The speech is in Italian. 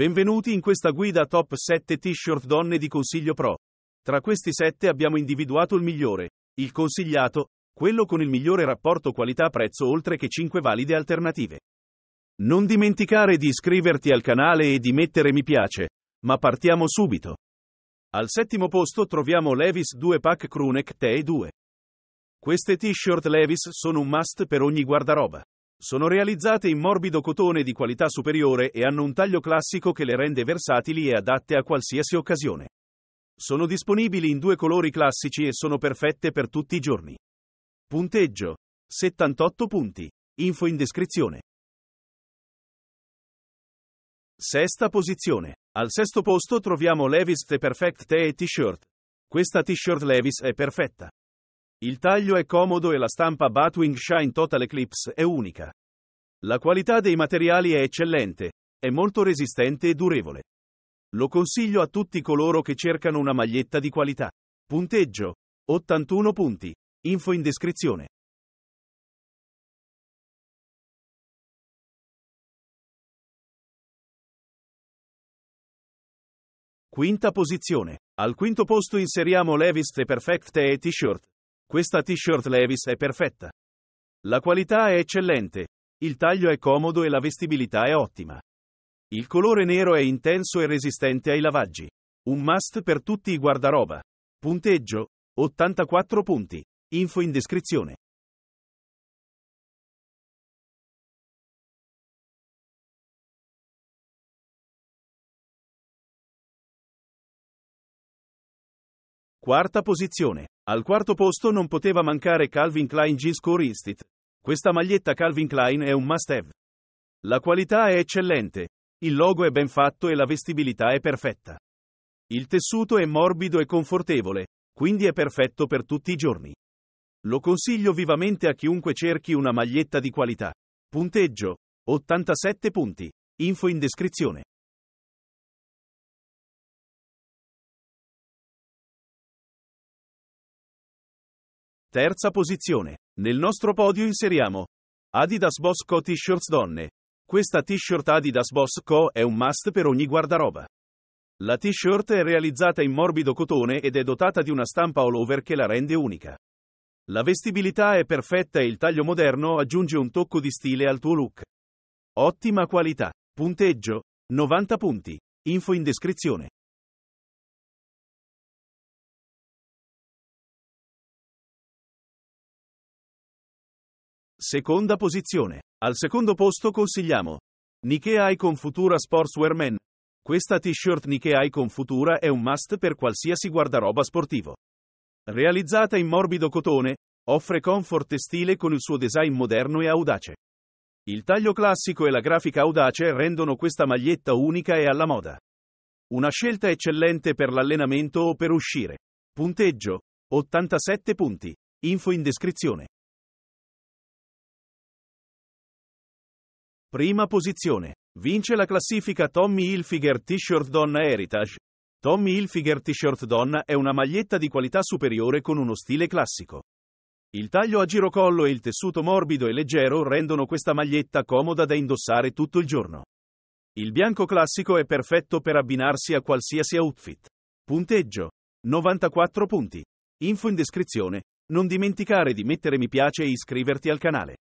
Benvenuti in questa guida top 7 t-shirt donne di Consiglio Pro. Tra questi 7 abbiamo individuato il migliore, il consigliato, quello con il migliore rapporto qualità-prezzo oltre che 5 valide alternative. Non dimenticare di iscriverti al canale e di mettere mi piace, ma partiamo subito. Al settimo posto troviamo Levis 2 Pack Krunek TE2. Queste t-shirt Levis sono un must per ogni guardaroba. Sono realizzate in morbido cotone di qualità superiore e hanno un taglio classico che le rende versatili e adatte a qualsiasi occasione. Sono disponibili in due colori classici e sono perfette per tutti i giorni. Punteggio 78 punti. Info in descrizione. Sesta posizione. Al sesto posto troviamo Levis The Perfect Tee T-shirt. Questa t-shirt Levis è perfetta. Il taglio è comodo e la stampa Batwing Shine Total Eclipse è unica. La qualità dei materiali è eccellente, è molto resistente e durevole. Lo consiglio a tutti coloro che cercano una maglietta di qualità. Punteggio 81 punti. Info in descrizione. Quinta posizione. Al quinto posto inseriamo Levis The Perfect T-Shirt, questa t-shirt Levis è perfetta. La qualità è eccellente, il taglio è comodo e la vestibilità è ottima. Il colore nero è intenso e resistente ai lavaggi. Un must per tutti i guardaroba. Punteggio 84 punti. Info in descrizione. Quarta posizione. Al quarto posto non poteva mancare Calvin Klein Jeans Core Instit. Questa maglietta Calvin Klein è un must-have. La qualità è eccellente. Il logo è ben fatto e la vestibilità è perfetta. Il tessuto è morbido e confortevole, quindi è perfetto per tutti i giorni. Lo consiglio vivamente a chiunque cerchi una maglietta di qualità. Punteggio 87 punti. Info in descrizione. Terza posizione. Nel nostro podio inseriamo Adidas Boss Co T-shirts donne. Questa T-shirt Adidas Boss Co è un must per ogni guardaroba. La T-shirt è realizzata in morbido cotone ed è dotata di una stampa all over che la rende unica. La vestibilità è perfetta e il taglio moderno aggiunge un tocco di stile al tuo look. Ottima qualità. Punteggio 90 punti. Info in descrizione. Seconda posizione. Al secondo posto consigliamo Nike Icon Futura Sportswear Men. Questa t-shirt Nike Icon Futura è un must per qualsiasi guardaroba sportivo. Realizzata in morbido cotone, offre comfort e stile con il suo design moderno e audace. Il taglio classico e la grafica audace rendono questa maglietta unica e alla moda. Una scelta eccellente per l'allenamento o per uscire. Punteggio 87 punti. Info in descrizione. Prima posizione. Vince la classifica Tommy Hilfiger T-shirt Donna Heritage. Tommy Hilfiger T-shirt Donna è una maglietta di qualità superiore con uno stile classico. Il taglio a girocollo e il tessuto morbido e leggero rendono questa maglietta comoda da indossare tutto il giorno. Il bianco classico è perfetto per abbinarsi a qualsiasi outfit. Punteggio 94 punti. Info in descrizione. Non dimenticare di mettere mi piace e iscriverti al canale.